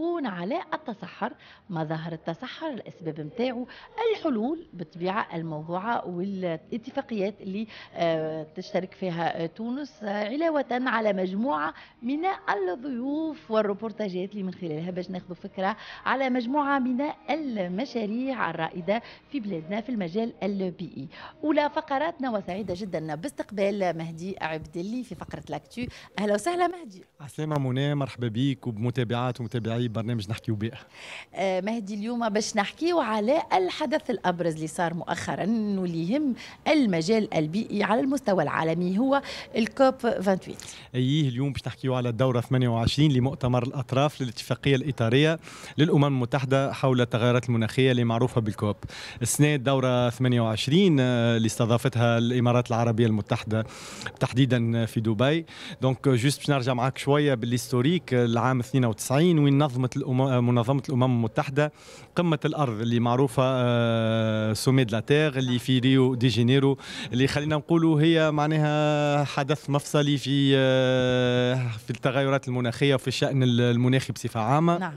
يكون على التسحر مظاهر التسحر الاسباب نتاعو الحلول بالطبيعه الموضوعه والاتفاقيات اللي آه، تشترك فيها تونس آه، علاوه على مجموعه من الضيوف والروبورتاجات اللي من خلالها باش ناخذ فكره على مجموعه من المشاريع الرائده في بلادنا في المجال البيئي اولى فقراتنا وسعيده جدا باستقبال مهدي عبد اللي في فقره لاكتو اهلا وسهلا مهدي عسلامه منى مرحبا بك وبمتابعات ومتابعي في برنامج نحكيو به آه مهدي اليوم باش نحكيو على الحدث الابرز اللي صار مؤخرا واللي يهم المجال البيئي على المستوى العالمي هو الكوب 28 ايه اليوم باش نحكيو على الدوره 28 لمؤتمر الاطراف للاتفاقيه الاطاريه للامم المتحده حول التغيرات المناخيه اللي معروفه بالكوب السنه الدوره 28 آه، اللي استضافتها الامارات العربيه المتحده تحديدا في دبي دونك جوست باش نرجع معك شويه بالهستوريك العام 92 وين نظم منظمه الامم آه، منظمه الامم المتحده قمه الارض اللي معروفه آه، سومي دو اللي في ريو دي جانيرو اللي خلينا نقولوا هي معناها حدث مفصلي في آه، في التغيرات المناخيه وفي الشان المناخي بصفه عامه نعم.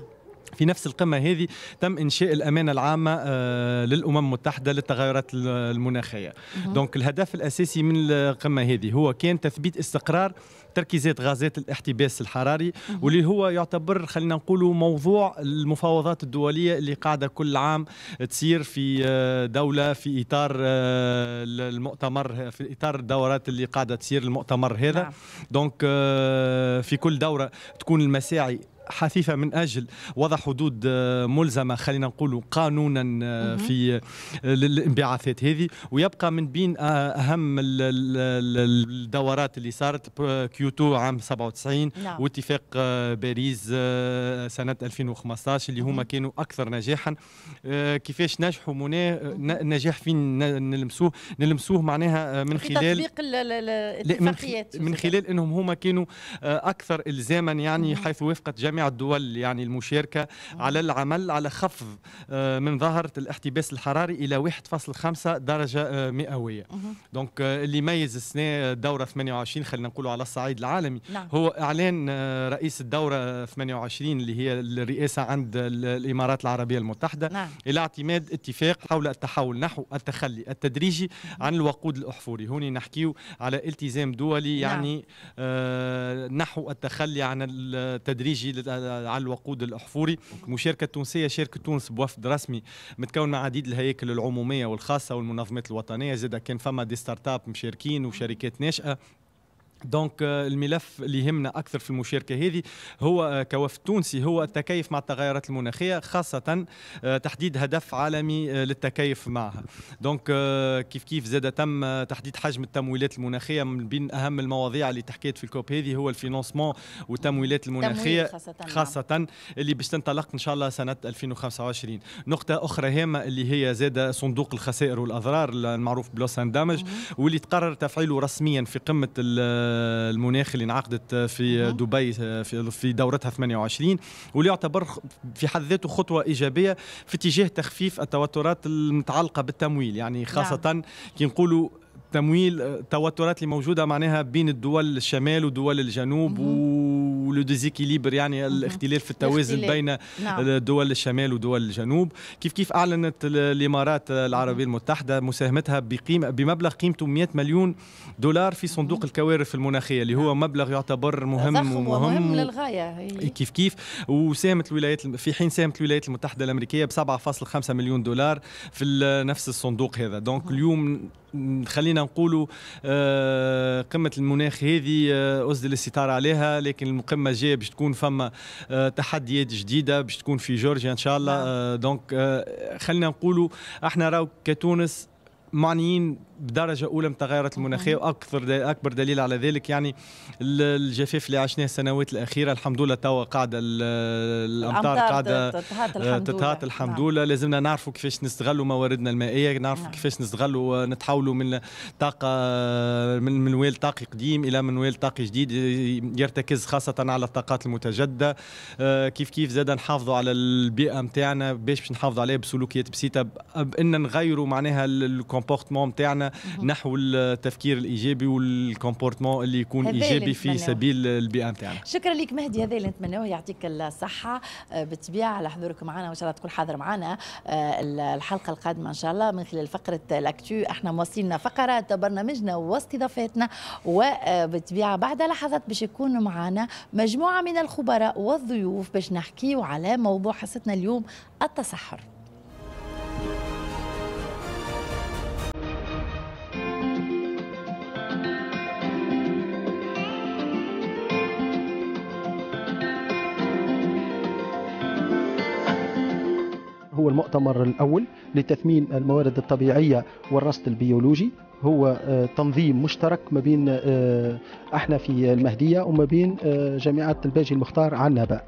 في نفس القمة هذه تم إنشاء الأمانة العامة آه، للأمم المتحدة للتغيرات المناخية دونك الهدف الأساسي من القمة هذه هو كان تثبيت استقرار تركيزات غازات الاحتباس الحراري واللي هو يعتبر خلينا نقولوا موضوع المفاوضات الدولية اللي قاعدة كل عام تصير في آه، دولة في إطار آه، المؤتمر في إطار الدورات اللي قاعدة تصير المؤتمر هذا دونك نعم. في كل دورة تكون المساعي حثيثه من اجل وضع حدود آه، ملزمه خلينا نقول قانونا آه، في الانبعاثات آه، هذه ويبقى من بين اهم الدورات اللي صارت كيوتو عام 97 نعم. واتفاق باريس سنه 2015 اللي هما كانوا اكثر نجاحا كيفاش نجحوا مناه النجاح فين نلمسوه نلمسوه معناها من خلال تطبيق الاتفاقيات من خلال انهم هما كانوا اكثر الزاما يعني حيث وافقت جميع جميع الدول يعني المشاركة آه. على العمل على خفض آه، من ظاهرة الاحتباس الحراري إلى 1.5 درجة آه، مئوية دونك اللي يميز السنة دورة 28 خلينا نقولوا على الصعيد العالمي نعم. هو إعلان رئيس الدورة 28 اللي هي الرئاسة عند الإمارات العربية المتحدة نعم. إلى اعتماد اتفاق حول التحول نحو التخلي التدريجي عن الوقود الأحفوري هوني نحكيو على التزام دولي يعني نعم. نحو التخلي عن التدريجي على الوقود الاحفوري مشاركه تونسيه شاركت تونس بوفد رسمي متكون من عديد الهياكل العموميه والخاصه والمنظمات الوطنيه زاد كان فما دي ستارت اب مشاركين وشركات ناشئه دونك آه، الملف اللي يهمنا اكثر في المشاركه هذه هو آه، كوفد تونسي هو التكيف مع التغيرات المناخيه خاصه آه، تحديد هدف عالمي للتكيف معها دونك كيف كيف زاد تم تحديد حجم التمويلات المناخيه من بين اهم المواضيع اللي تحكيت في الكوب هذه هو الفينانسمون والتمويلات المناخيه خاصة, نعم. خاصه اللي باش تنطلق ان شاء الله سنه 2025 نقطه اخرى هامه اللي هي زاد صندوق الخسائر والاضرار المعروف بلوس اند دامج واللي تقرر تفعيله رسميا في قمه المناخ اللي انعقدت في دبي في دورتها 28 واللي يعتبر في حد ذاته خطوه ايجابيه في اتجاه تخفيف التوترات المتعلقه بالتمويل يعني نعم. خاصه كي نقولوا تمويل آه، التوترات اللي موجوده معناها بين الدول الشمال ودول الجنوب مم. و ولو ديزيكيليبر يعني الاختلال في التوازن بين نعم. دول الشمال ودول الجنوب كيف كيف اعلنت الامارات العربيه المتحده مساهمتها بقيمه بمبلغ قيمته 100 مليون دولار في صندوق الكوارث المناخيه اللي هو نعم. مبلغ يعتبر مهم ومهم, ومهم للغايه كيف كيف وساهمت الولايات في حين ساهمت الولايات المتحده الامريكيه ب 7.5 مليون دولار في نفس الصندوق هذا دونك اليوم خلينا نقولوا آه، قمه المناخ هذه اسدل آه، الستار عليها لكن القمه الجايه باش تكون فما آه، تحديات جديده باش تكون في جورجيا ان شاء الله نعم. دونك خلينا نقولوا احنا راو كتونس معنيين بدرجه اولى من التغيرات المناخيه واكثر اكبر دليل على ذلك يعني الجفاف اللي عشناه السنوات الاخيره الحمد لله توا قاعده الامطار قاعده تتهات آه، الحمد نعم. لله لازمنا نعرفوا كيفاش نستغلوا مواردنا المائيه نعرفوا نعم. كيفاش نستغلوا نتحولوا من طاقه من منوال طاقي قديم الى منوال طاقي جديد يرتكز خاصه على الطاقات المتجدده آه، كيف كيف زاد نحافظوا على البيئه نتاعنا باش نحافظوا عليها بسلوكيات بسيطه بان نغيروا معناها الكومبورتمون نتاعنا نحو التفكير الايجابي والكومبورتمون اللي يكون ايجابي في سبيل البيئه نتاعنا شكرا لك مهدي هذا اللي نتمناه يعطيك الصحه آه، بالطبيعه على حضورك معنا وان شاء الله تكون حاضر معنا آه، الحلقه القادمه ان شاء الله من خلال فقره الاكتو احنا مواصلين فقرات برنامجنا واستضافاتنا وبالطبيعه بعد لحظات باش يكون معنا مجموعه من الخبراء والضيوف باش نحكيو على موضوع حصتنا اليوم التصحر هو المؤتمر الأول لتثمين الموارد الطبيعية والرصد البيولوجي هو آه، تنظيم مشترك ما بين آه، احنا في المهدية وما بين آه، جامعة الباجي المختار عنابه.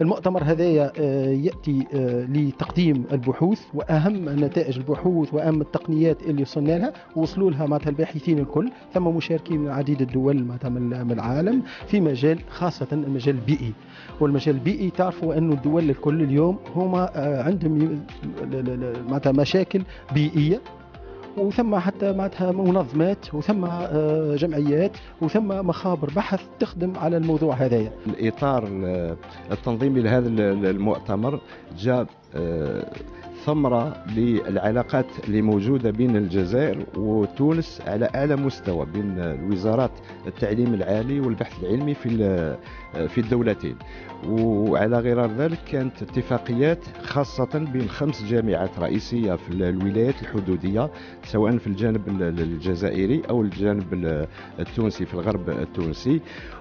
المؤتمر هذايا آه، ياتي آه، لتقديم البحوث واهم نتائج البحوث واهم التقنيات اللي وصلنا لها وصلوا لها معناتها الباحثين الكل ثم مشاركين من عديد الدول معناتها من العالم في مجال خاصه المجال البيئي والمجال البيئي تعرفوا انه الدول الكل اليوم هما آه، عندهم معناتها مشاكل بيئيه وثم حتى معناتها منظمات وثم آه، جمعيات وثم مخابر بحث تخدم على الموضوع هذايا الاطار آه، التنظيمي لهذا المؤتمر جاء آه، ثمرة للعلاقات اللي موجودة بين الجزائر وتونس على أعلى مستوى بين الوزارات التعليم العالي والبحث العلمي في في الدولتين وعلى غرار ذلك كانت اتفاقيات خاصة بين خمس جامعات رئيسية في الولايات الحدودية سواء في الجانب الجزائري أو الجانب التونسي في الغرب التونسي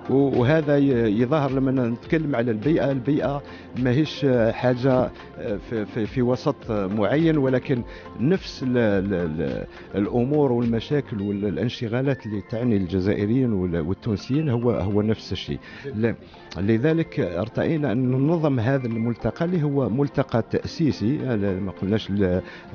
وهذا يظهر لما نتكلم على البيئة البيئة ماهيش حاجة في, في وسط معين ولكن نفس ال ال الامور والمشاكل والانشغالات اللي تعني الجزائريين والتونسيين هو هو نفس الشيء لا لذلك ارتئينا أن ننظم هذا الملتقى اللي هو ملتقى تأسيسي آه، ما قلناش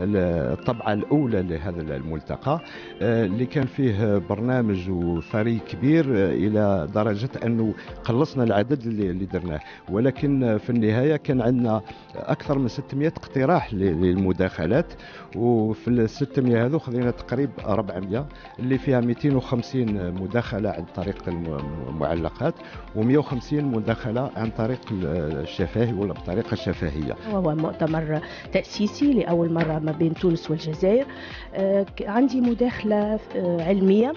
الطبعة الأولى لهذا الملتقى آه، اللي كان فيه برنامج وثري كبير آه، إلى درجة أنه قلصنا العدد اللي درناه ولكن في النهاية كان عندنا أكثر من 600 اقتراح للمداخلات وفي ال 600 هذو خذينا تقريبا 400 اللي فيها 250 مداخلة عن طريق المعلقات و 150 المداخله عن طريق الشفاهي ولا بطريقة شفاهية وهو مؤتمر تاسيسي لاول مره ما بين تونس والجزائر. آه، عندي مداخله آه، علميه.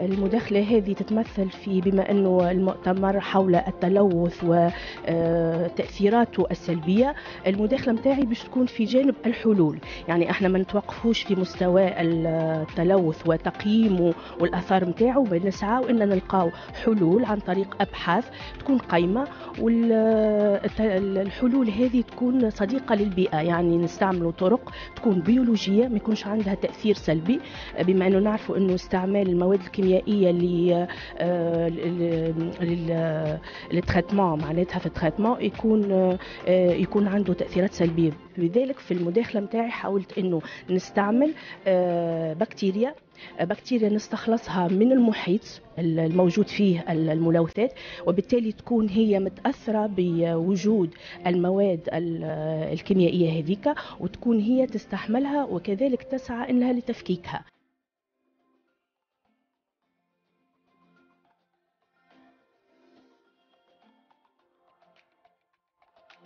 المداخله هذه تتمثل في بما انه المؤتمر حول التلوث وتاثيراته آه، السلبيه، المداخله متاعي باش تكون في جانب الحلول، يعني احنا ما نتوقفوش في مستوى التلوث وتقييمه والاثار بل بنسعى اننا نلقاو حلول عن طريق ابحاث تكون قايمه والحلول هذه تكون صديقه للبيئه يعني نستعملوا طرق تكون بيولوجيه ما يكونش عندها تاثير سلبي بما انه نعرفوا انه استعمال المواد الكيميائيه لل آه، للتريتمون معناتها في التريتمون يكون آه، يكون عنده تاثيرات سلبيه لذلك في المداخله نتاعي حاولت انه نستعمل آه، بكتيريا بكتيريا نستخلصها من المحيط الموجود فيه الملوثات وبالتالي تكون هي متأثرة بوجود المواد الكيميائية هذيك وتكون هي تستحملها وكذلك تسعى أنها لتفكيكها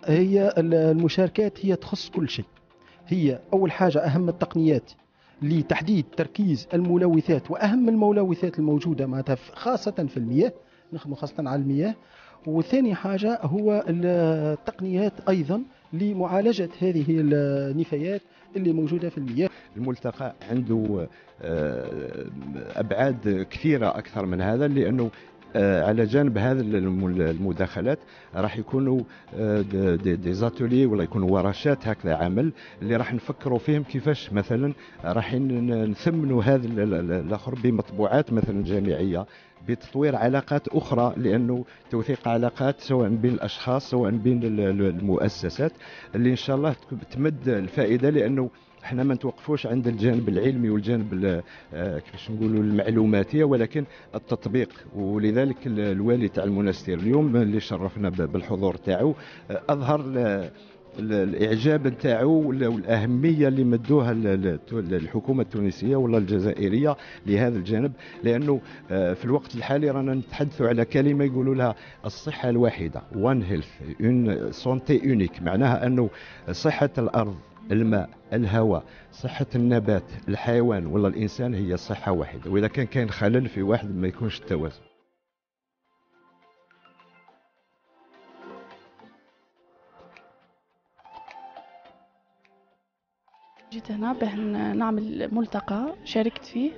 هي المشاركات هي تخص كل شيء هي أول حاجة أهم التقنيات لتحديد تركيز الملوثات واهم الملوثات الموجوده معناتها خاصه في المياه نخدموا خاصه على المياه وثاني حاجه هو التقنيات ايضا لمعالجه هذه النفايات اللي موجوده في المياه الملتقى عنده آه، ابعاد كثيره اكثر من هذا لانه آه، على جانب هذه المداخلات راح يكونوا دي, دي زاتولي ولا يكونوا ورشات هكذا عمل اللي راح نفكروا فيهم كيفاش مثلا راح نثمنوا هذا الاخر بمطبوعات مثلا جامعيه بتطوير علاقات اخرى لانه توثيق علاقات سواء بين الاشخاص سواء بين المؤسسات اللي ان شاء الله تمد الفائده لانه حنا ما نتوقفوش عند الجانب العلمي والجانب آه، كيفاش نقولوا المعلوماتيه ولكن التطبيق ولذلك الوالي تاع المنستير اليوم اللي شرفنا بالحضور تاعو آه، اظهر الاعجاب نتاعو والاهميه اللي مدوها الحكومه التونسيه ولا الجزائريه لهذا الجانب لانه آه، في الوقت الحالي رانا نتحدثوا على كلمه يقولوا لها الصحه الواحده وان هيلث اون سونتي اونيك معناها انه صحه الارض الماء الهواء صحة النبات الحيوان ولا الإنسان هي صحة واحدة وإذا كان كاين خلل في واحد ما يكونش التوازن جيت هنا باه نعمل ملتقى شاركت فيه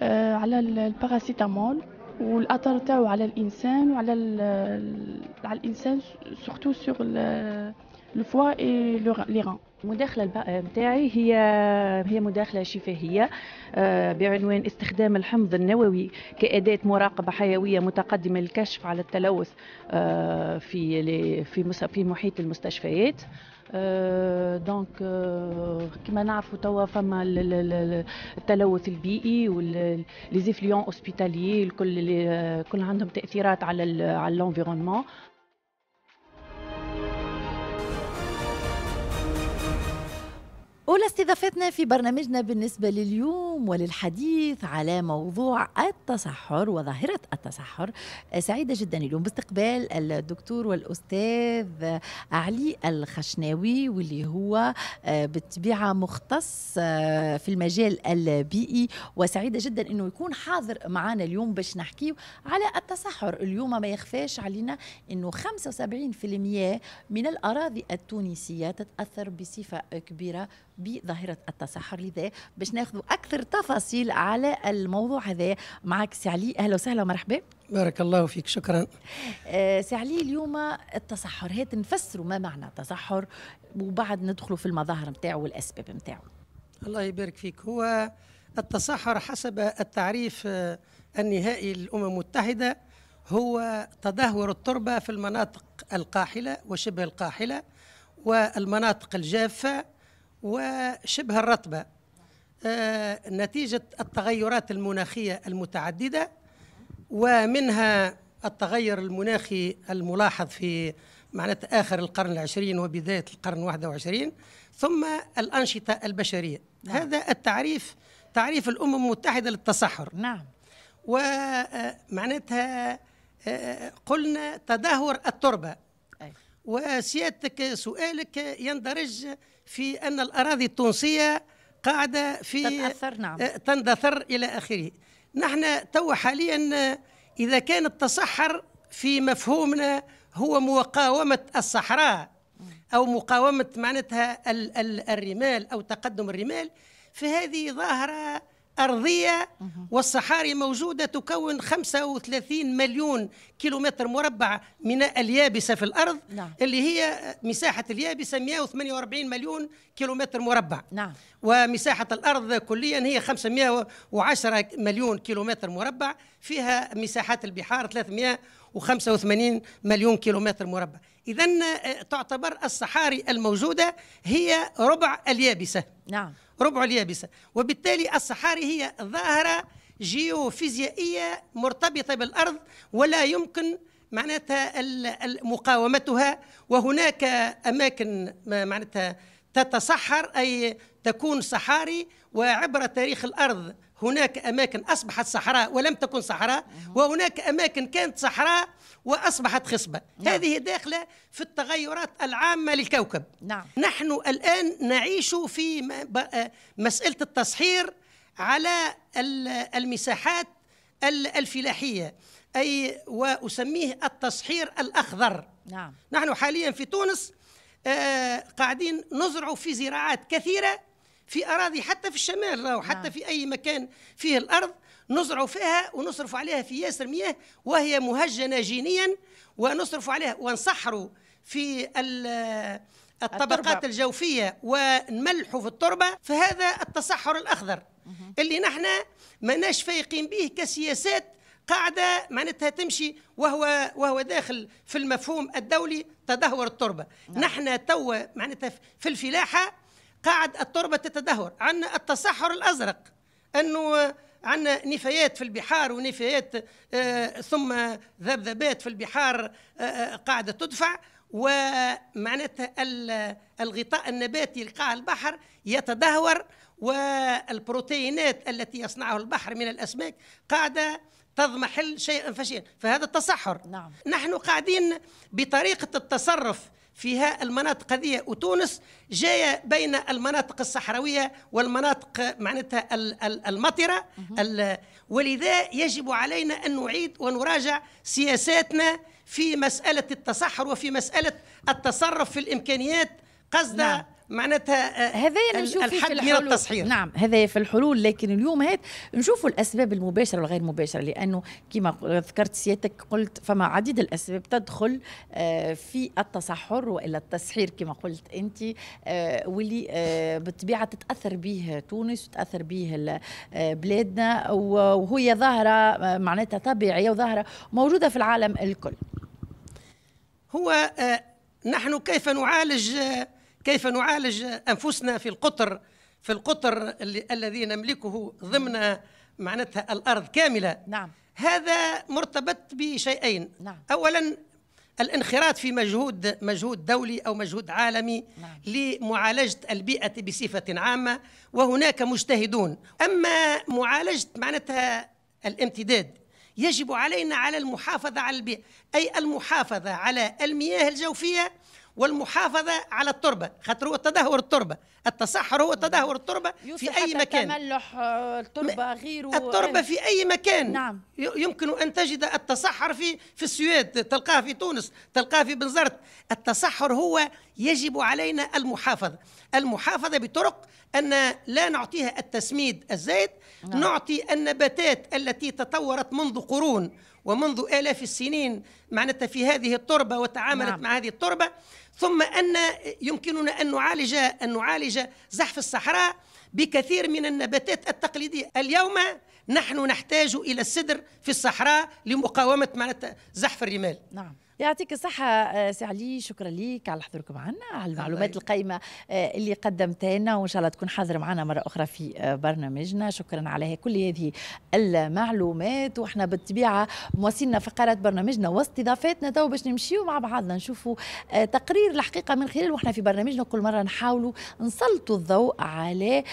آه، على الباراسيتامول والاثر تاعو على الانسان وعلى على الانسان سورتو سور لو فوا اي لي المداخلة متاعي هي هي مداخلة شفاهية آه، بعنوان استخدام الحمض النووي كأداة مراقبة حيوية متقدمة للكشف على التلوث آه، في في في محيط المستشفيات دونك آه، كما نعرفوا توا فما التلوث البيئي وليزيفليون اوسبيتاليي الكل كل عندهم تاثيرات على على الانفيرونمون أولى استضافتنا في برنامجنا بالنسبة لليوم وللحديث على موضوع التصحر وظاهرة التصحر آه، سعيدة جدا اليوم باستقبال الدكتور والأستاذ علي الخشناوي واللي هو آه، بالطبيعة مختص آه، في المجال البيئي وسعيدة جدا أنه يكون حاضر معنا اليوم باش نحكيه على التصحر اليوم ما يخفاش علينا أنه 75% من الأراضي التونسية تتأثر بصفة كبيرة بظاهرة التصحر لذا باش ناخذ أكثر تفاصيل على الموضوع هذا معك سي علي أهلا وسهلا ومرحبا بارك الله فيك شكرا آه سي علي اليوم التصحر هات نفسروا ما معنى التصحر وبعد ندخلوا في المظاهر نتاعو والأسباب نتاعو الله يبارك فيك هو التصحر حسب التعريف آه، النهائي للأمم المتحدة هو تدهور التربة في المناطق القاحلة وشبه القاحلة والمناطق الجافة وشبه الرطبة آه، نتيجة التغيرات المناخية المتعددة ومنها التغير المناخي الملاحظ في معناته آخر القرن العشرين وبداية القرن 21 ثم الأنشطة البشرية نعم. هذا التعريف تعريف الأمم المتحدة للتصحر نعم ومعناتها آه، آه، قلنا تدهور التربة أي. وسيادتك سؤالك يندرج في أن الأراضي التونسية قاعدة في تتأثر نعم. آه، تندثر إلى آخره نحن تو حاليا إذا كان التصحر في مفهومنا هو مقاومة الصحراء أو مقاومة معناتها الرمال أو تقدم الرمال فهذه ظاهرة أرضية والصحاري موجودة تكون 35 مليون كيلومتر مربع من اليابسة في الأرض نعم. اللي هي مساحة اليابسة 148 مليون كيلومتر مربع نعم. ومساحة الأرض كليا هي 510 مليون كيلومتر مربع فيها مساحات البحار 385 مليون كيلومتر مربع إذا آه، تعتبر الصحاري الموجودة هي ربع اليابسة نعم ربع اليابسة وبالتالي الصحاري هي ظاهرة جيوفيزيائية مرتبطة بالأرض ولا يمكن معناتها مقاومتها وهناك أماكن معناتها تتصحر أي تكون صحاري وعبر تاريخ الأرض هناك أماكن أصبحت صحراء ولم تكن صحراء وهناك أماكن كانت صحراء وأصبحت خصبة نعم. هذه داخلة في التغيرات العامة للكوكب نعم. نحن الآن نعيش في آه، مسألة التصحير على المساحات الفلاحية أي وأسميه التصحير الأخضر نعم. نحن حاليا في تونس آه، قاعدين نزرع في زراعات كثيرة في أراضي حتى في الشمال أو حتى نعم. في أي مكان فيه الأرض نزرع فيها ونصرف عليها في ياسر مياه وهي مهجنة جينيا ونصرف عليها ونصحر في الطبقات التربة. الجوفية ونملح في التربة فهذا التصحر الأخضر اللي نحن ماناش فايقين به كسياسات قاعده معناتها تمشي وهو وهو داخل في المفهوم الدولي تدهور التربه نعم. نحن تو معناتها في الفلاحه قاعد التربه تتدهور عندنا التصحر الازرق انه عندنا نفايات في البحار ونفايات آه، ثم ذبذبات في البحار آه، آه، قاعدة تدفع ومعناتها الغطاء النباتي لقاع البحر يتدهور والبروتينات التي يصنعه البحر من الأسماك قاعدة تضمحل شيئا فشيئا فهذا التصحر نعم. نحن قاعدين بطريقة التصرف فيها المناطق هذه وتونس جاية بين المناطق الصحراوية والمناطق معناتها المطرة ولذا يجب علينا أن نعيد ونراجع سياساتنا في مسألة التصحر وفي مسألة التصرف في الإمكانيات قصد نعم. معناتها آه، هذايا نشوف الحد في من التصحيح نعم هذايا في الحلول لكن اليوم هات نشوفوا الاسباب المباشره والغير مباشره لانه كما ذكرت سيادتك قلت فما عديد الاسباب تدخل آه، في التصحر والا التسحير كما قلت انت آه، واللي بالطبيعه تتاثر به تونس وتاثر به بلادنا وهي ظاهره معناتها طبيعيه وظاهره موجوده في العالم الكل هو نحن كيف نعالج كيف نعالج انفسنا في القطر في القطر الذي نملكه ضمن معناتها الارض كامله نعم هذا مرتبط بشيئين نعم. اولا الانخراط في مجهود مجهود دولي او مجهود عالمي نعم. لمعالجه البيئه بصفه عامه وهناك مجتهدون اما معالجه معناتها الامتداد يجب علينا على المحافظه على البيئه اي المحافظه على المياه الجوفيه والمحافظه على التربه خاطر هو تدهور التربه التصحر هو تدهور التربه في اي مكان تملح آه، التربه غيره التربه في اي مكان نعم. يمكن ان تجد التصحر في في السويد تلقاه في تونس تلقاه في بنزرت التصحر هو يجب علينا المحافظه المحافظه بطرق ان لا نعطيها التسميد الزايد نعم. نعطي النباتات التي تطورت منذ قرون ومنذ آلاف السنين معناتها في هذه التربة وتعاملت نعم. مع هذه التربة ثم أن يمكننا أن نعالج أن نعالج زحف الصحراء بكثير من النباتات التقليدية اليوم نحن نحتاج إلى السدر في الصحراء لمقاومة معناتها زحف الرمال نعم يعطيك الصحة آه، سي علي شكرا لك على حضورك معنا على المعلومات القيمة آه، اللي قدمتها لنا وإن شاء الله تكون حاضر معنا مرة أخرى في آه، برنامجنا شكرا على كل هذه المعلومات وإحنا بالطبيعة مواصلنا فقرات برنامجنا واستضافاتنا تو باش نمشيو مع بعضنا نشوفوا تقرير الحقيقة من خلال وإحنا في برنامجنا كل مرة نحاولوا نسلطوا الضوء على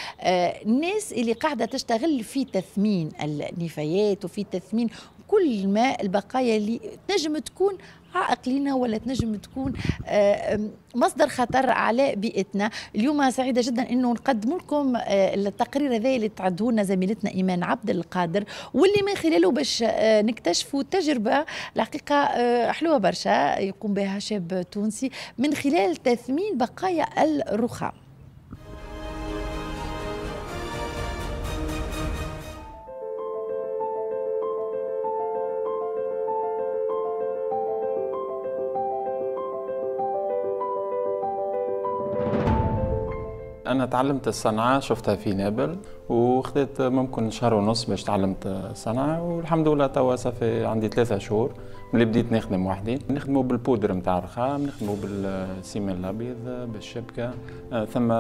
الناس اللي قاعدة تشتغل في تثمين النفايات وفي تثمين كل ما البقايا اللي تنجم تكون عائق لنا ولا تنجم تكون آه، مصدر خطر على بيئتنا اليوم سعيده جدا انه نقدم لكم آه، التقرير هذا اللي تعدوه لنا زميلتنا ايمان عبد القادر واللي من خلاله باش آه، نكتشفوا تجربه الحقيقه حلوه برشا يقوم بها شاب تونسي من خلال تثمين بقايا الرخام تعلمت الصنعة شفتها في نابل وخذت ممكن شهر ونص باش تعلمت الصنعة والحمد لله توا صافي عندي ثلاثة شهور ملي بديت نخدم وحدي نخدمو بالبودر نتاع الرخام نخدمو بالسيمان الابيض بالشبكة آه، ثم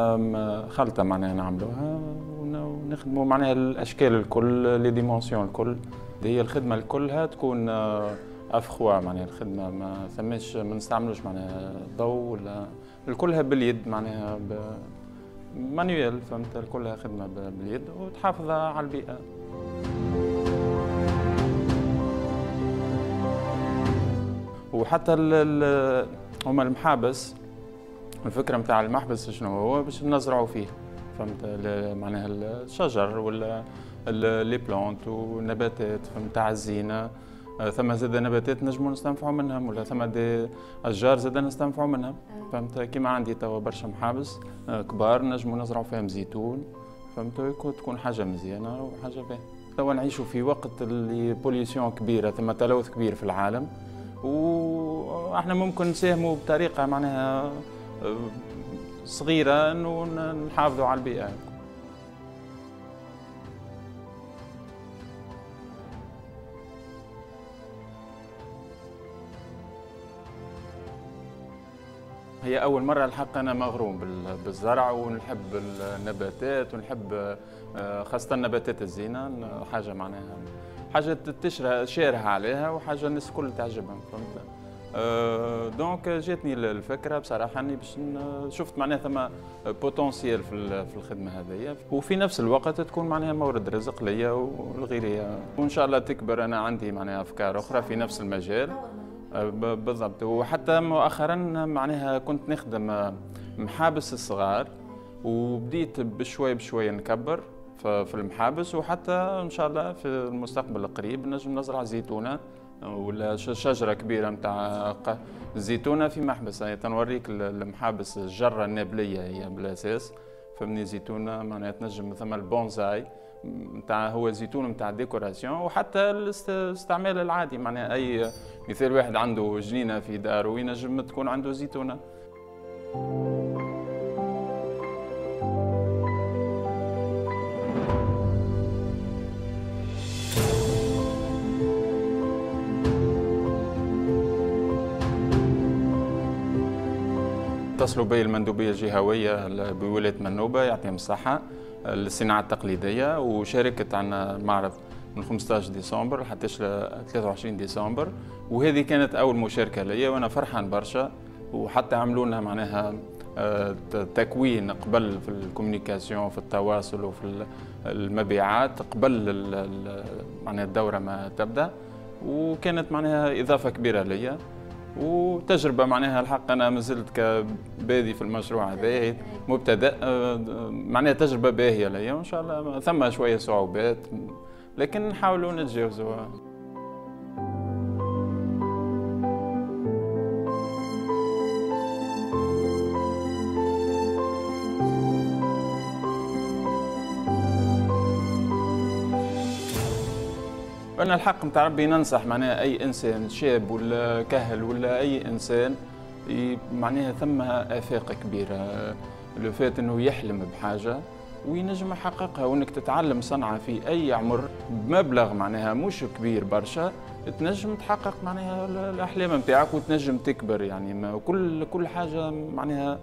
خلطة معناها نعملوها ونخدموا معناها الاشكال الكل لي ديمونسيون الكل هي الخدمة الكلها تكون آه، افخوا معناها الخدمه ما ثماش ما نستعملوش معناها الضوء ولا الكلها باليد معناها مانيوال فهمت كلها خدمه باليد وتحافظ على البيئه وحتى هما المحابس الفكره نتاع المحبس شنو هو باش نزرعوا فيه فهمت معناها الشجر ولا لي بلونت والنباتات نتاع الزينه آه، ثم زاد نباتات نجموا نستنفعوا منهم ولا ثم دي اشجار زاد نستنفعوا منهم فهمت كيما عندي توا برشا محابس آه، كبار نجموا نزرعوا فيهم زيتون فهمت تكون حاجه مزيانه وحاجه باهيه توا نعيشوا في وقت اللي بوليسيون كبيره ثم تلوث كبير في العالم واحنا ممكن نساهموا بطريقه معناها آه، صغيره انه نحافظوا على البيئه هي أول مرة الحق أنا مغروم بالزرع ونحب النباتات ونحب آه، خاصة نباتات الزينة حاجة معناها حاجة تشرى شارها عليها وحاجة الناس الكل تعجبهم فهمت دونك آه، جاتني الفكره بصراحه اني باش شفت معناها ثم بوتونسيال في الخدمه هذيا وفي نفس الوقت تكون معناها مورد رزق ليا ولغيري وان شاء الله تكبر انا عندي معناها افكار اخرى في نفس المجال آه، بالضبط وحتى مؤخرا معناها كنت نخدم آه، محابس الصغار وبديت بشوي بشوي نكبر في المحابس وحتى ان شاء الله في المستقبل القريب نجم نزرع زيتونه ولا شجره كبيره نتاع زيتونه في محبس تنوريك المحابس الجره النابليه هي بالاساس فمني زيتونه معناها تنجم ثم البونزاي نتاع هو زيتون نتاع ديكوراسيون وحتى الاستعمال العادي معناها اي مثال واحد عنده جنينه في داره ينجم تكون عنده زيتونه اتصلوا بي المندوبيه الجهويه بولايه منوبه يعطيهم الصحه للصناعه التقليديه وشاركت عنا معرض من 15 ديسمبر حتى 23 ديسمبر وهذه كانت اول مشاركه لي وانا فرحان برشا وحتى عملوا لنا معناها آه، تكوين قبل في الكوميونيكاسيون في التواصل وفي المبيعات قبل معناها الدوره ما تبدا وكانت معناها اضافه كبيره ليا وتجربة معناها الحق أنا مازلت كبادي في المشروع هذا مبتدأ آه، معناها تجربة باهية ليا وإن شاء الله ثم شوية صعوبات لكن نحاولوا نتجاوزوها أن الحق نتاع ربي ننصح معناها أي إنسان شاب ولا كهل ولا أي إنسان معناها ثم آفاق كبيرة لو فات أنه يحلم بحاجة وينجم يحققها وانك تتعلم صنعه في اي عمر بمبلغ معناها مش كبير برشا تنجم تحقق معناها الاحلام نتاعك وتنجم تكبر يعني ما كل كل حاجه معناها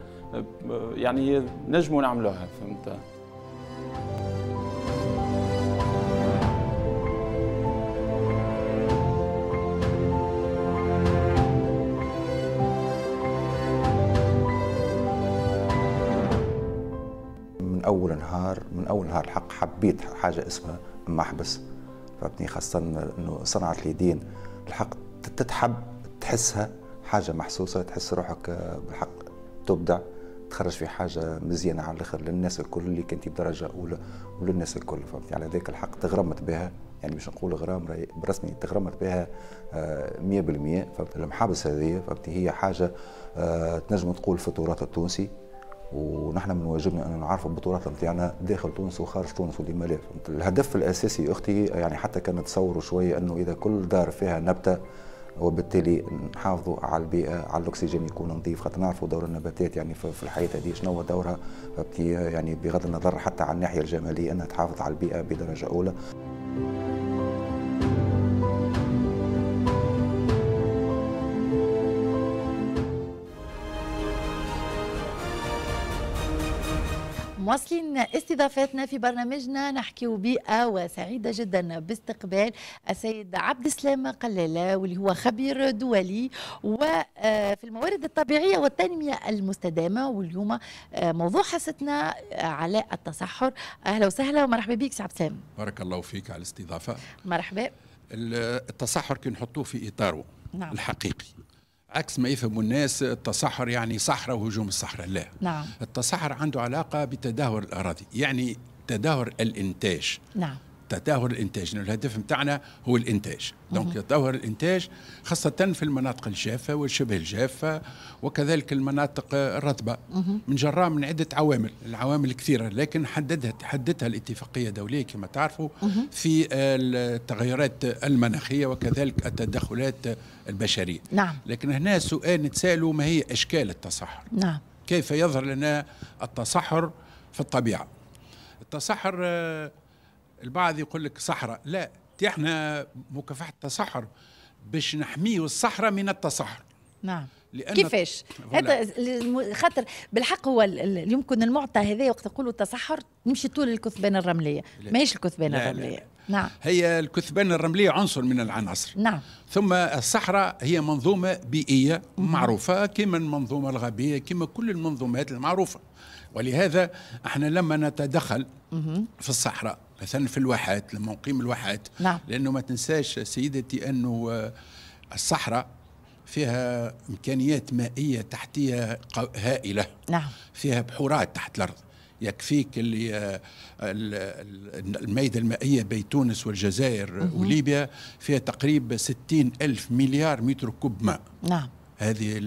يعني نجموا نعملوها فهمت نهار الحق حبيت حاجه اسمها محبس فهمتني خاصه انه صنعه اليدين الحق تتحب تحسها حاجه محسوسه تحس روحك بالحق تبدع تخرج في حاجه مزيانه على الاخر للناس الكل اللي كانت بدرجه اولى وللناس الكل فهمتني على ذاك الحق تغرمت بها يعني مش نقول غرام برسمي تغرمت بها 100% آه، فهمت المحابس هذه فهمتني هي حاجه آه، تنجم تقول في التراث التونسي ونحن من واجبنا ان نعرفوا البطولات متاعنا داخل تونس وخارج تونس وديما لا الهدف الاساسي اختي يعني حتى كان نتصوروا شويه انه اذا كل دار فيها نبته وبالتالي نحافظوا على البيئه على الاكسجين يكون نظيف خاطر نعرفوا دور النباتات يعني في الحياه هذه شنو هو دورها يعني بغض النظر حتى عن الناحيه الجماليه انها تحافظ على البيئه بدرجه اولى مواصلين استضافتنا في برنامجنا نحكي بيئة وسعيدة جدا باستقبال السيد عبد السلام قلالة واللي هو خبير دولي وفي آه، الموارد الطبيعية والتنمية المستدامة واليوم آه، موضوع حصتنا آه، على التصحر أهلا وسهلا ومرحبا بك سي عبد السلام بارك الله فيك على الاستضافة مرحبا التصحر كي نحطوه في إطاره نعم. الحقيقي عكس ما يفهم الناس التصحر يعني صحراء وهجوم الصحراء لا نعم. التصحر عنده علاقة بتدهور الأراضي يعني تدهور الإنتاج نعم تدهور الانتاج الهدف نتاعنا هو الانتاج دونك تدهور الانتاج خاصه في المناطق الجافه والشبه الجافه وكذلك المناطق الرطبه من جراء من عده عوامل العوامل كثيره لكن حددها حددها الاتفاقيه الدوليه كما تعرفوا في التغيرات المناخيه وكذلك التدخلات البشريه نعم. لكن هنا سؤال نتسالوا ما هي اشكال التصحر نعم. كيف يظهر لنا التصحر في الطبيعه التصحر البعض يقول لك صحراء لا احنا مكافحه التصحر باش نحميه الصحراء من التصحر نعم لأن كيفاش هذا خاطر بالحق هو يمكن المعطى هذا وقت نقولوا التصحر يمشي طول الكثبان الرمليه ماهيش الكثبان الرمليه لا لا. نعم هي الكثبان الرملية عنصر من العناصر نعم ثم الصحراء هي منظومة بيئية معروفة كما المنظومة الغابية كما كل المنظومات المعروفة ولهذا احنا لما نتدخل في الصحراء مثلا في الواحات لما نقيم الواحات نعم. لانه ما تنساش سيدتي انه الصحراء فيها امكانيات مائيه تحتيه هائله نعم. فيها بحورات تحت الارض يكفيك اللي المائدة المائية بين تونس والجزائر وليبيا فيها تقريبا ستين ألف مليار متر كوب ماء نعم هذه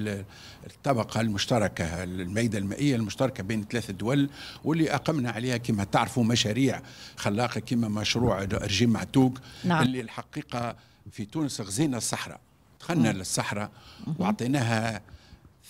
الطبقة المشتركة المائدة المائية المشتركة بين ثلاث دول واللي أقمنا عليها كما تعرفوا مشاريع خلاقة كما مشروع رجيم معتوق نعم. اللي الحقيقة في تونس غزينا الصحراء دخلنا للصحراء وعطيناها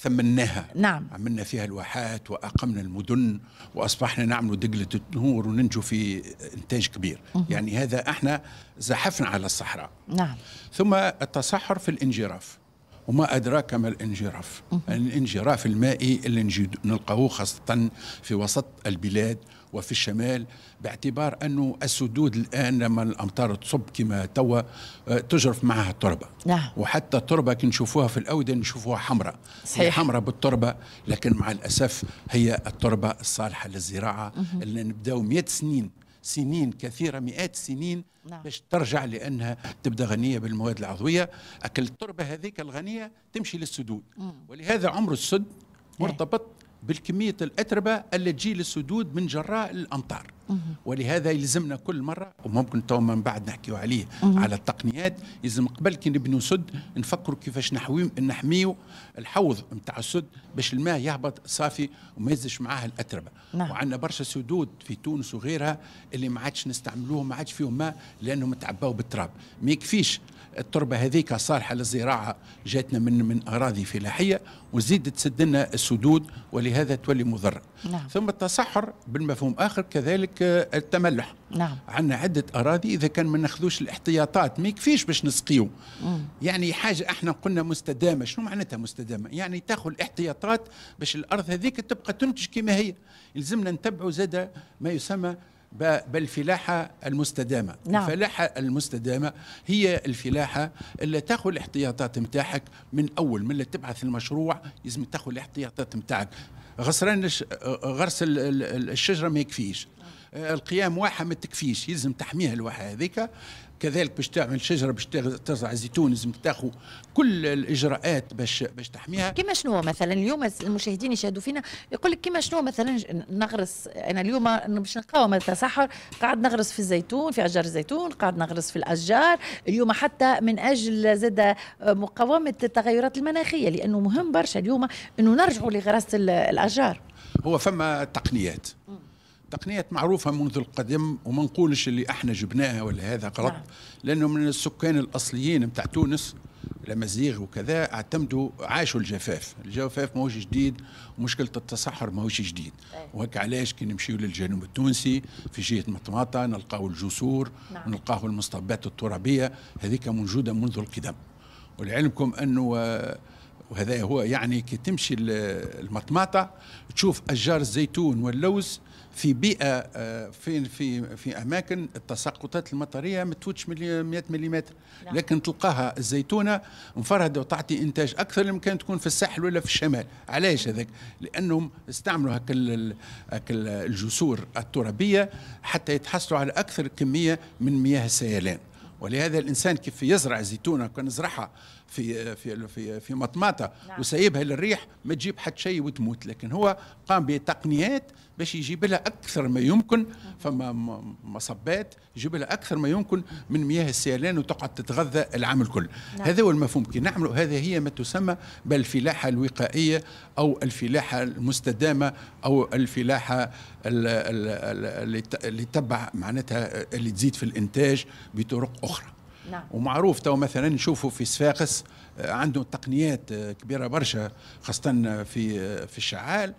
ثمناها نعم عملنا فيها الواحات واقمنا المدن واصبحنا نعمل دقله النور وننجو في انتاج كبير مه. يعني هذا احنا زحفنا على الصحراء نعم ثم التصحر في الانجراف وما أدراك ما الانجراف الانجراف المائي اللي نلقاوه خاصة في وسط البلاد وفي الشمال باعتبار أنه السدود الآن لما الأمطار تصب كما توا آه، تجرف معها التربة نعم. وحتى التربة كي نشوفوها في الأودة نشوفوها حمراء صحيح. حمراء بالتربة لكن مع الأسف هي التربة الصالحة للزراعة اللي نبداو 100 سنين سنين كثيره مئات سنين نعم. باش ترجع لانها تبدا غنيه بالمواد العضويه اكل التربه هذيك الغنيه تمشي للسدود مم. ولهذا عمر السد مرتبط بالكمية الأتربة اللي تجي للسدود من جراء الأمطار ولهذا يلزمنا كل مرة وممكن تو من بعد نحكيو عليه على التقنيات يلزم قبل كي نبنيو سد نفكروا كيفاش نحويو نحميو الحوض نتاع السد باش الماء يهبط صافي وما يزش معاه الأتربة نعم. وعندنا برشا سدود في تونس وغيرها اللي ما عادش نستعملوهم ما عادش فيهم ماء لأنهم تعباو بالتراب ما يكفيش التربه هذيك صالحه للزراعه جاتنا من من اراضي فلاحيه وزيد تسد لنا السدود ولهذا تولي مضره نعم. ثم التصحر بالمفهوم اخر كذلك آه، التملح نعم عندنا عده اراضي اذا كان ما ناخذوش الاحتياطات ما يكفيش باش نسقيو يعني حاجه احنا قلنا مستدامه شنو معناتها مستدامه يعني تاخذ الاحتياطات باش الارض هذيك تبقى تنتج كما هي يلزمنا نتبعوا زاده ما يسمى بالفلاحة المستدامة نعم. الفلاحة المستدامة هي الفلاحة اللي تاخذ الاحتياطات متاحك من أول من اللي تبعث المشروع يجب تاخذ الاحتياطات متاعك غسران غرس الشجرة ما يكفيش القيام واحة ما تكفيش يلزم تحميها الواحة هذيك كذلك باش تعمل شجره باش تزرع زيتون لازم تاخذ كل الاجراءات باش باش تحميها كما شنو مثلا اليوم المشاهدين يشاهدوا فينا يقول لك كما شنو مثلا نغرس انا اليوم باش نقاوم التصحر قاعد نغرس في الزيتون في اشجار الزيتون قاعد نغرس في الاشجار اليوم حتى من اجل زاد آه، مقاومه التغيرات المناخيه لانه مهم برشا اليوم انه نرجعوا لغراسه الاشجار هو فما تقنيات تقنيات معروفة منذ القدم وما نقولش اللي احنا جبناها ولا هذا غلط نعم. لأنه من السكان الأصليين نتاع تونس الامازيغ وكذا اعتمدوا عاشوا الجفاف، الجفاف ماهوش جديد ومشكله التصحر ماهوش جديد، وهكا علاش كي نمشيو للجنوب التونسي في جهه مطماطه نلقاو الجسور نعم. نلقاو المصطبات الترابيه هذيك موجوده منذ القدم. ولعلمكم انه آه، وهذا هو يعني كي تمشي المطماطه تشوف اشجار الزيتون واللوز في بيئه آه، في في في اماكن التساقطات المطريه ما تفوتش 100 ملم لكن تلقاها الزيتونه مفردة وتعطي انتاج اكثر لما كان تكون في الساحل ولا في الشمال علاش هذاك لانهم استعملوا هاك الجسور الترابيه حتى يتحصلوا على اكثر كميه من مياه السيلان ولهذا الانسان كيف يزرع زيتونه كان يزرعها في في في, في مطماطه نعم. وسايبها للريح ما تجيب حتى شيء وتموت لكن هو قام بتقنيات باش يجيب لها اكثر ما يمكن فما مصبات يجيب لها اكثر ما يمكن من مياه السيلان وتقعد تتغذى العام الكل نعم. هذا هو المفهوم كي نعمله هذا هي ما تسمى بالفلاحه الوقائيه او الفلاحه المستدامه او الفلاحه اللي تبع معناتها اللي تزيد في الانتاج بطرق اخرى نعم. ومعروف تو مثلا نشوفوا في صفاقس آه، عنده تقنيات آه، كبيره برشا خاصه في آه، في الشعال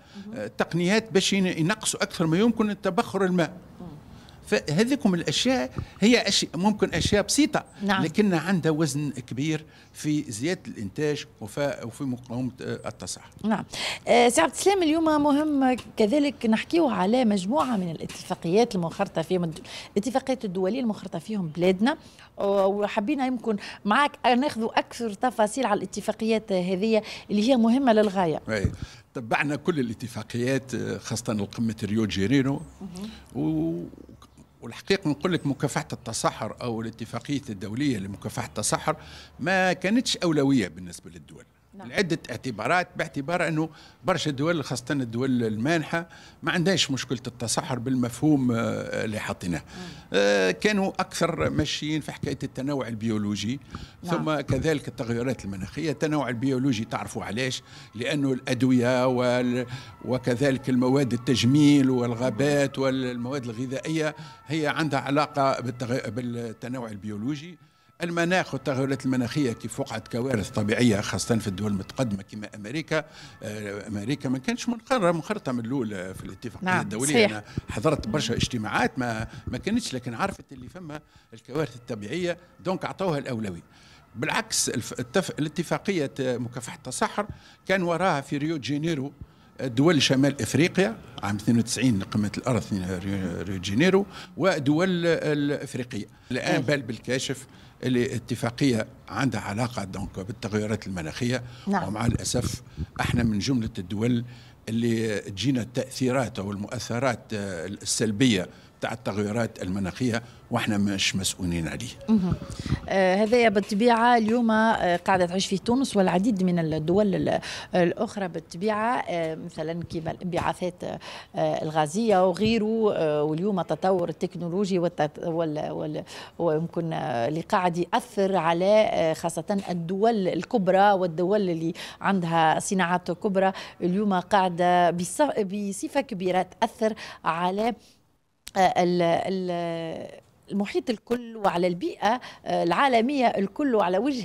تقنيات باش ينقصوا اكثر ما يمكن تبخر الماء فهذيكم الاشياء هي أشياء ممكن اشياء بسيطه نعم. لكن عندها وزن كبير في زياده الانتاج وفي مقاومه آه، التصحر نعم آه، سي عبد السلام اليوم مهم كذلك نحكيو على مجموعه من الاتفاقيات المنخرطه فيهم الاتفاقيات الدوليه المنخرطه فيهم بلادنا وحبينا يمكن معاك ناخذ اكثر تفاصيل على الاتفاقيات هذه اللي هي مهمه للغايه أي. تبعنا كل الاتفاقيات آه، خاصة القمة ريو جيرينو والحقيقه نقول لك مكافحه التصحر او الاتفاقيه الدوليه لمكافحه التصحر ما كانتش اولويه بالنسبه للدول نعم. لعده اعتبارات باعتبار انه برشا دول خاصه الدول المانحه ما عندهاش مشكله التصحر بالمفهوم آه، اللي حاطيناه نعم. كانوا اكثر ماشيين في حكايه التنوع البيولوجي نعم. ثم كذلك التغيرات المناخيه التنوع البيولوجي تعرفوا علاش لانه الادويه وال وكذلك المواد التجميل والغابات والمواد الغذائيه هي عندها علاقه بالتغ... بالتنوع البيولوجي المناخ والتغيرات المناخيه كيف وقعت كوارث طبيعيه خاصه في الدول المتقدمه كما امريكا آه، امريكا ما كانش منقره منقرطه من الاول آه، في الاتفاقيه نعم. الدوليه صحيح. انا حضرت برشا اجتماعات ما ما كانتش لكن عرفت اللي فما الكوارث الطبيعيه دونك اعطوها الاولويه بالعكس التف... الاتفاقيه مكافحه التصحر كان وراها في ريو جينيرو دول شمال افريقيا عام 92 قمه الارض ريو جينيرو ودول الافريقيه الان بل بالكاشف اللي اتفاقيه عندها علاقه دونك بالتغيرات المناخيه نعم. ومع الاسف احنا من جمله الدول اللي تجينا التاثيرات او المؤثرات آه، السلبيه التغيرات المناخيه واحنا مش مسؤولين عليه آه هذا بالطبيعه اليوم آه، قاعده تعيش في تونس والعديد من الدول الاخرى بالطبيعه آه مثلا كيف الانبعاثات آه الغازيه وغيره آه واليوم التطور التكنولوجي والتط... وال... وال... ويمكن اللي قاعد ياثر على آه، خاصه الدول الكبرى والدول اللي عندها صناعات كبرى اليوم قاعده بصفه كبيره تاثر على المحيط الكل وعلى البيئة آه، العالمية الكل وعلى وجه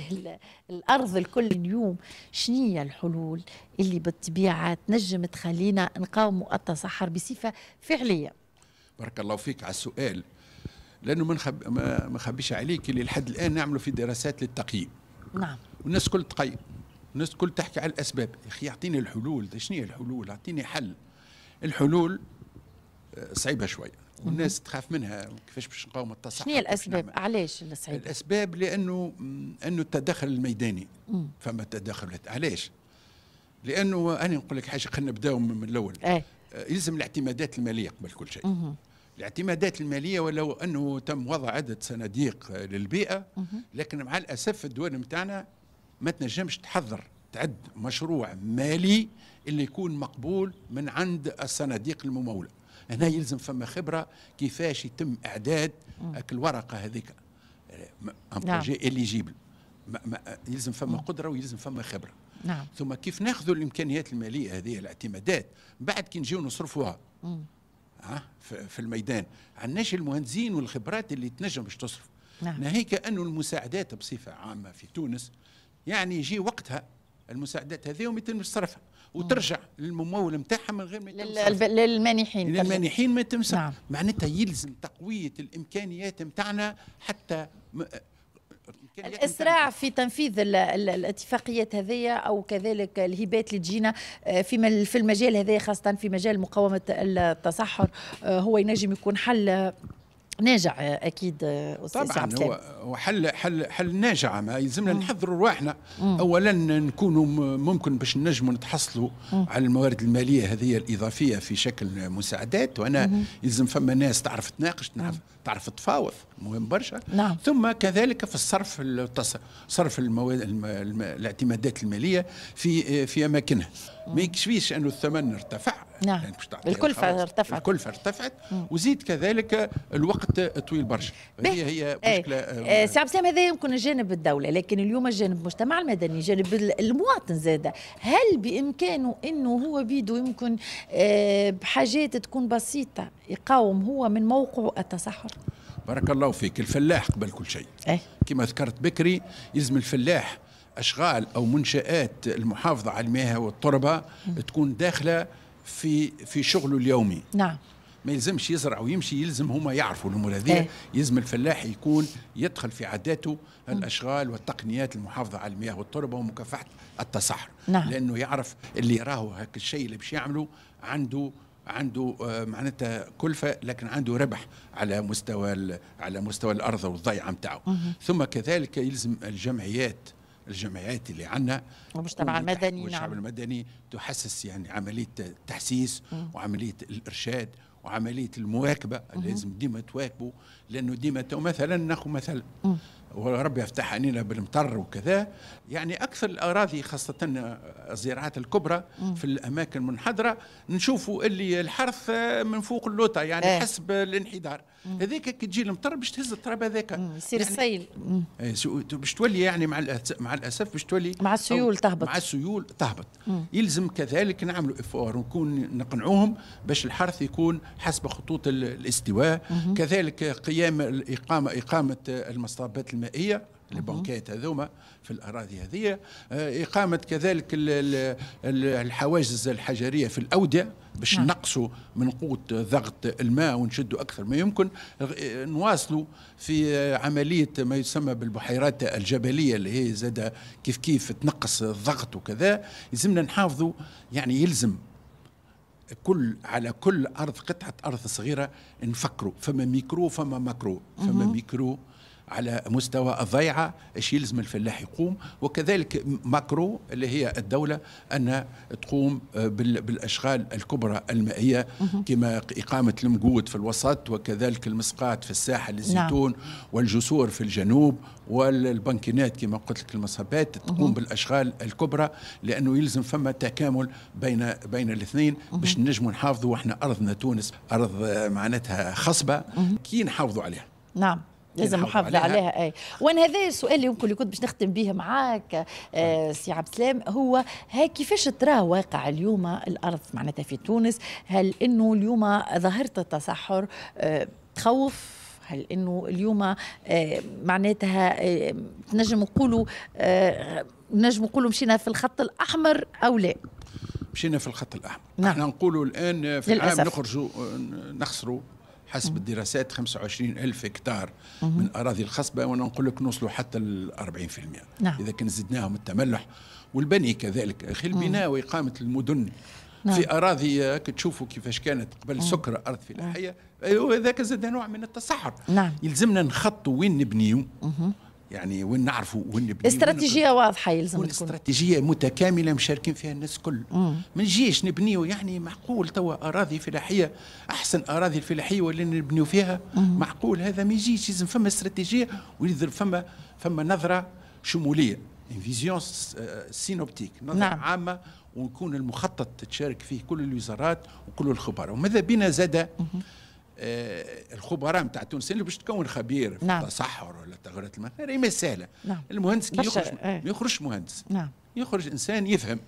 الأرض الكل اليوم شنية الحلول اللي بالطبيعة تنجم تخلينا نقاوموا التصحر بصفة فعلية بارك الله فيك على السؤال لأنه ما نخبيش عليك اللي لحد الآن نعملوا في دراسات للتقييم نعم والناس كل تقيم الناس كل تحكي على الأسباب يا أخي أعطيني الحلول شنو هي الحلول أعطيني حل الحلول آه، صعيبة شوية والناس تخاف منها كيفاش باش نقاوم التصحف شنو هي الاسباب علاش الصعيب الاسباب لانه انه التدخل الميداني مم. فما تدخلات علاش لانه انا نقول لك حاجه خلينا نبداو من الاول أي. آه، يلزم الاعتمادات الماليه قبل كل شيء مم. الاعتمادات المالية ولو أنه تم وضع عدة صناديق آه، للبيئة لكن مع الأسف الدول متاعنا ما تنجمش تحضر تعد مشروع مالي اللي يكون مقبول من عند الصناديق الممولة هنا يلزم فما خبره كيفاش يتم اعداد الورقه هذيك ان آه، نعم. بروجي يلزم فما قدره ويلزم فما خبره نعم. ثم كيف ناخذوا الامكانيات الماليه هذه الاعتمادات بعد كي نجيو نصرفوها ها في الميدان عندناش المهندسين والخبرات اللي تنجم باش تصرف نعم. ناهيك انه المساعدات بصفه عامه في تونس يعني يجي وقتها المساعدات هذه وما يتمش صرفها وترجع للممول نتاعها من غير ما تمسح للمانحين للمانحين ما تمسح نعم. معناتها يلزم تقويه الامكانيات نتاعنا حتى م... آه، الاسراع في تنفيذ الاتفاقيات هذيا او كذلك الهبات اللي تجينا آه، في في المجال هذا خاصه في مجال مقاومه التصحر آه، هو ينجم يكون حل ناجع آه، اكيد آه، استاذ طبعا هو حل حل حل ناجع ما يلزمنا نحضروا رواحنا اولا نكونوا ممكن باش نجموا نتحصلوا على الموارد الماليه هذه الاضافيه في شكل مساعدات وانا يلزم فما ناس تعرف تناقش تعرف تفاوض مهم برشا نعم. ثم كذلك في الصرف صرف المواد الم... الاعتمادات الماليه في في اماكنها ما يكفيش انه الثمن ارتفع نعم يعني الكلفه ارتفعت الكلفه ارتفعت وزيد كذلك الوقت طويل برشا هي هي إيه. مشكله إيه، آه، سي عبد هذا يمكن جانب الدوله لكن اليوم الجانب المجتمع المدني جانب المواطن زاده هل بامكانه انه هو بيدو يمكن آه، بحاجات تكون بسيطه يقاوم هو من موقعه التصحر بارك الله فيك الفلاح قبل كل شيء أي. كما ذكرت بكري يلزم الفلاح أشغال أو منشآت المحافظة على المياه والتربة تكون داخلة في في شغله اليومي نعم ما يلزمش يزرع ويمشي يلزم هما يعرفوا الامور هذه إيه. يلزم الفلاح يكون يدخل في عاداته الاشغال والتقنيات المحافظه على المياه والتربه ومكافحه التصحر نعم. لانه يعرف اللي راهو هكا الشيء اللي باش يعمله عنده عنده آه، معناتها كلفه لكن عنده ربح على مستوى على مستوى الارض والضيعه نتاعو ثم كذلك يلزم الجمعيات الجمعيات اللي عندنا والمجتمع المدني والشعب نعم. المدني تحسس يعني عمليه التحسيس وعمليه الارشاد وعمليه المواكبه لازم ديما تواكبوا لانه ديما مثلا ناخذ مثلا ورب يفتح علينا بالمطر وكذا يعني اكثر الاراضي خاصه الزراعات الكبرى في الاماكن المنحدره نشوفوا اللي الحرث من فوق اللوطه يعني ايه. حسب الانحدار هذاك كي تجي المطر باش تهز التراب هذاك يصير يعني السيل سيل إيه، باش تولي يعني مع الأسف مع الاسف باش تولي مع السيول تهبط مع السيول تهبط مم. يلزم كذلك نعملوا افور ونكون نقنعوهم باش الحرث يكون حسب خطوط الاستواء مم. كذلك قيام الاقامه اقامه المصابات المائيه البنكات هذوما في الاراضي هذه آه، اقامه كذلك الحواجز الحجريه في الاوديه باش نعم. نقصوا من قوه ضغط الماء ونشدوا اكثر ما يمكن نواصلوا في عمليه ما يسمى بالبحيرات الجبليه اللي هي زاد كيف كيف تنقص الضغط وكذا يلزمنا نحافظوا يعني يلزم كل على كل ارض قطعه ارض صغيره نفكروا فما ميكرو فما ماكرو فما ميكرو على مستوى الضيعة ايش يلزم الفلاح يقوم وكذلك ماكرو اللي هي الدولة أن تقوم آه، بالأشغال الكبرى المائية كما إقامة المقود في الوسط وكذلك المسقات في الساحل نعم. الزيتون والجسور في الجنوب والبنكينات كما قلت لك المصابات تقوم بالأشغال الكبرى لأنه يلزم فما تكامل بين بين الاثنين باش نجموا نحافظوا وإحنا أرضنا تونس أرض آه، معناتها خصبة كي نحافظوا عليها نعم لازم محافظه عليها, عليها اي وانا هذا السؤال اللي يمكن اللي كنت باش نختم به معاك آه طيب. سي عبد السلام هو ها كيفاش ترى واقع اليوم الارض معناتها في تونس هل انه اليوم ظاهره التصحر آه تخوف هل انه اليوم آه معناتها آه تنجم نقولوا آه نجم نقولوا مشينا في الخط الاحمر او لا مشينا في الخط الاحمر نعم. احنا نقولوا الان في العام نخرجوا آه، نخسروا حسب الدراسات 25 ألف هكتار من أراضي الخصبة وأنا نقول لك نوصلوا حتى ال 40% نعم. إذا كان زدناهم التملح والبني كذلك أخي البناء وإقامة المدن نعم. في اراضي تشوفوا كيفاش كانت قبل سكر ارض فلاحيه أيوه، وذاك زاد نوع من التصحر نعم. يلزمنا نخطوا وين نبنيو يعني وين نعرفوا وين نبني استراتيجيه واضحه يلزم تكون استراتيجيه متكامله مشاركين فيها الناس الكل ما نجيش نبنيو يعني معقول توا اراضي فلاحيه احسن اراضي الفلاحيه واللي نبنيو فيها مم. معقول هذا ما يجيش لازم فما استراتيجيه ولازم فما فما نظره شموليه فيزيون سينوبتيك euh, نظره نعم. عامه ونكون المخطط تشارك فيه كل الوزارات وكل الخبراء وماذا بنا زاد آه، الخبراء نتاع التونسيين اللي باش تكون خبير في نعم. التصحر ولا تغيرات المناخيه ما سهله نعم. المهندس كي يخرج إيه. ما يخرجش مهندس نعم. يخرج انسان يفهم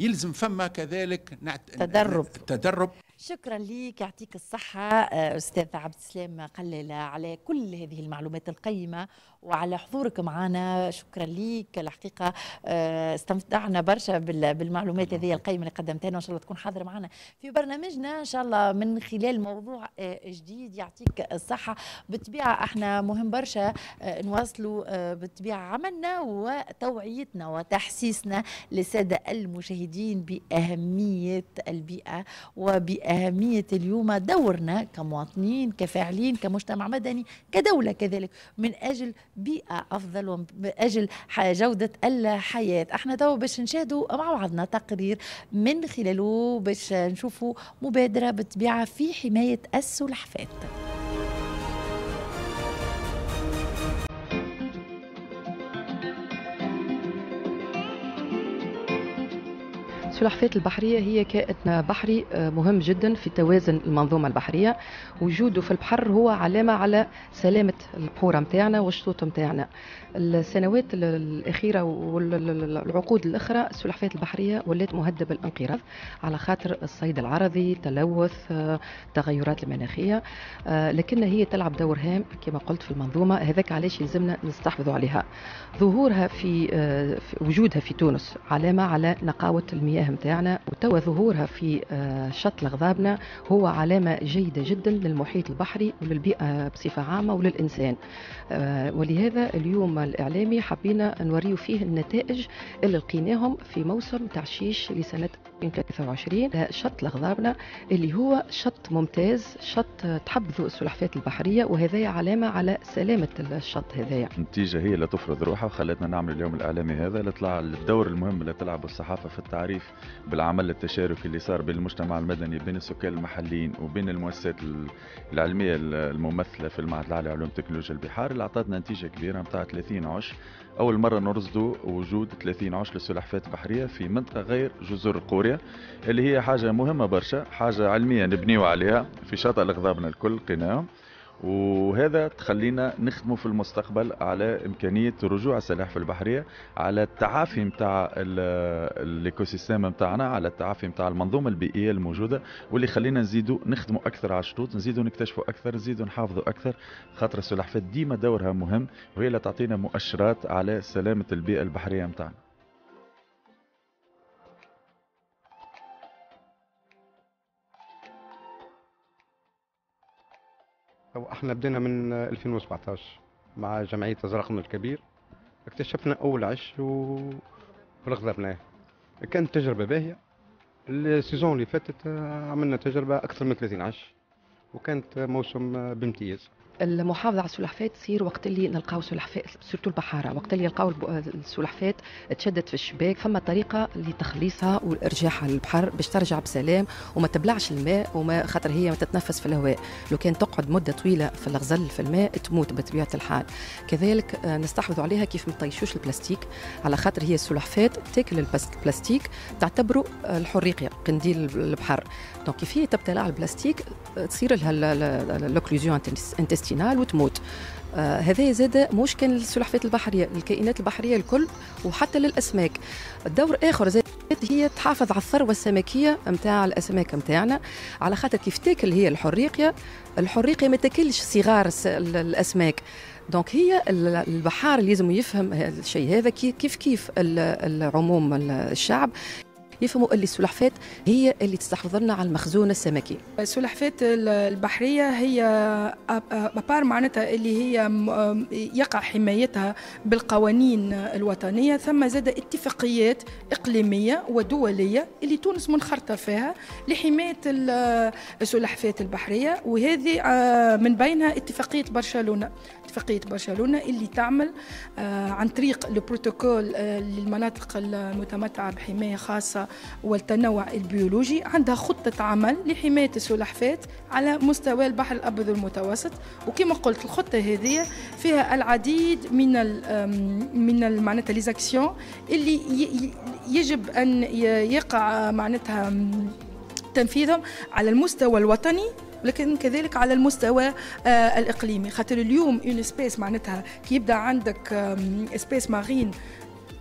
يلزم فما كذلك نعت... تدرب تدرب شكرا لك يعطيك الصحة آه، أستاذ عبد السلام قلالة على كل هذه المعلومات القيمة وعلى حضورك معنا شكرا ليك الحقيقة آه، استمتعنا برشا بالمعلومات هذه القيمة اللي قدمتها لنا وإن شاء الله تكون حاضر معنا في برنامجنا إن شاء الله من خلال موضوع آه، جديد يعطيك الصحة بالطبيعة احنا مهم برشا آه، نواصلوا بالطبيعة عملنا وتوعيتنا وتحسيسنا للسادة المشاهدين بأهمية البيئة وبأهمية اليوم دورنا كمواطنين كفاعلين كمجتمع مدني كدولة كذلك من أجل بيئة أفضل ومن أجل جودة الحياة احنا تو باش نشاهدوا مع بعضنا تقرير من خلاله باش نشوفوا مبادرة بالطبيعة في حماية السلحفات السلحفات البحرية هي كائن بحري آه، مهم جدا في توازن المنظومة البحرية وجوده في البحر هو علامة على سلامة البحورة متاعنا والشطوط متاعنا السنوات الأخيرة والعقود الأخرى السلحفات البحرية ولات مهدب الانقراض على خاطر الصيد العرضي تلوث آه، تغيرات المناخية آه، لكن هي تلعب دور هام كما قلت في المنظومة هذاك علاش يلزمنا نستحفظوا عليها ظهورها في وجودها في تونس علامة على نقاوة المياه المياه نتاعنا وتوا ظهورها في آه، شط لغضابنا هو علامه جيده جدا للمحيط البحري وللبيئه بصفه عامه وللانسان آه، ولهذا اليوم الاعلامي حبينا نوريو فيه النتائج اللي لقيناهم في موسم تعشيش لسنه 2023 شط لغضابنا اللي هو شط ممتاز شط تحبذوا السلحفات البحريه وهذا علامه على سلامه الشط هذايا النتيجه هي اللي تفرض روحها وخلتنا نعمل اليوم الاعلامي هذا اللي طلع الدور المهم اللي تلعبه الصحافه في التعريف بالعمل التشاركي اللي صار بين المجتمع المدني بين السكان المحليين وبين المؤسسات العلميه الممثله في المعهد العالي لعلوم تكنولوجيا البحار اللي اعطتنا نتيجه كبيره نتاع 30 عش اول مره نرصد وجود 30 عش للسلحفات البحريه في منطقه غير جزر قوريا اللي هي حاجه مهمه برشا حاجه علميه نبنيو عليها في شاطئ الغضابنا الكل قناه وهذا تخلينا نخدموا في المستقبل على إمكانية رجوع السلاحف البحرية على التعافي متاع الإيكوسيستم متاعنا على التعافي متاع المنظومة البيئية الموجودة واللي خلينا نزيدوا نخدموا أكثر على الشطوط نزيدوا نكتشفوا أكثر نزيدوا نحافظوا أكثر خاطر السلحفاة ديما دورها مهم وهي اللي تعطينا مؤشرات على سلامة البيئة البحرية متاعنا احنا بدينا من 2017 مع جمعيه ازرقنا الكبير اكتشفنا اول عش ورغبناه كانت تجربه باهيه السيزون اللي فاتت آه، عملنا تجربه اكثر من 30 عش وكانت موسم آه، بامتياز المحافظه على السلحفاه تصير وقت اللي نلقاو سلحفاه سورتو البحاره وقت اللي يلقاو السلحفاه تشدت في الشباك فما طريقه لتخليصها وارجاعها للبحر باش ترجع بسلام وما تبلعش الماء وما خاطر هي ما تتنفس في الهواء لو كان تقعد مده طويله في الغزل في الماء تموت بطبيعه الحال كذلك آه، نستحوذ عليها كيف ما تطيشوش البلاستيك على خاطر هي السلحفاه تاكل البلاستيك تعتبره آه، الحريق قنديل البحر دونك كيف هي تبتلع البلاستيك آه، تصير لها لوكلوزيون انتستيك الاستنال وتموت آه، هذا زاد كان للسلحفاة البحرية للكائنات البحرية الكل وحتى للأسماك الدور آخر زاد هي تحافظ على الثروة السمكية متاع الأسماك متاعنا على خاطر كيف تاكل هي الحريقية الحريقية ما تاكلش صغار الأسماك دونك هي البحار اللي لازم يفهم الشيء هذا كيف كيف العموم الشعب يفهموا اللي السلحفات هي اللي تستحفظ لنا على المخزون السمكي السلحفات البحريه هي ابار معناتها اللي هي يقع حمايتها بالقوانين الوطنيه ثم زاد اتفاقيات اقليميه ودوليه اللي تونس منخرطه فيها لحمايه السلحفات البحريه وهذه آه، من بينها اتفاقيه برشلونه اتفاقيه برشلونه اللي تعمل آه، عن طريق البروتوكول آه، للمناطق المتمتعه بحمايه خاصه والتنوع البيولوجي عندها خطة عمل لحماية السلحفاة على مستوى البحر الأبيض المتوسط وكما قلت الخطة هذه فيها العديد من من معناتها ليزاكسيون اللي يجب أن يقع معناتها تنفيذهم على المستوى الوطني لكن كذلك على المستوى آه، الاقليمي خاطر اليوم اون سبيس معناتها كي يبدا عندك سبيس مارين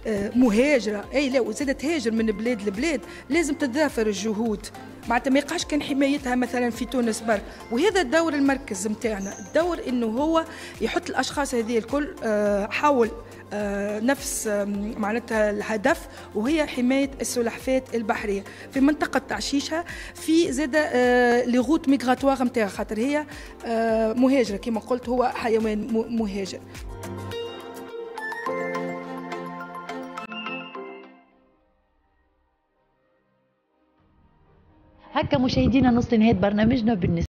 آه، مهاجره اي لا وزادت تهاجر من بلاد لبلاد لازم تتضافر الجهود معناتها ما يقعش كان حمايتها مثلا في تونس برك وهذا الدور المركز نتاعنا الدور انه هو يحط الاشخاص هذه الكل آه، حول آه، نفس معناتها الهدف وهي حمايه السلحفاه البحريه في منطقه تعشيشها في زاده لي غوت ميغراتوار نتاعها خاطر هي مهاجره كما قلت هو حيوان مهاجر مشاهدينا نصل لنهايه برنامجنا بالنسبه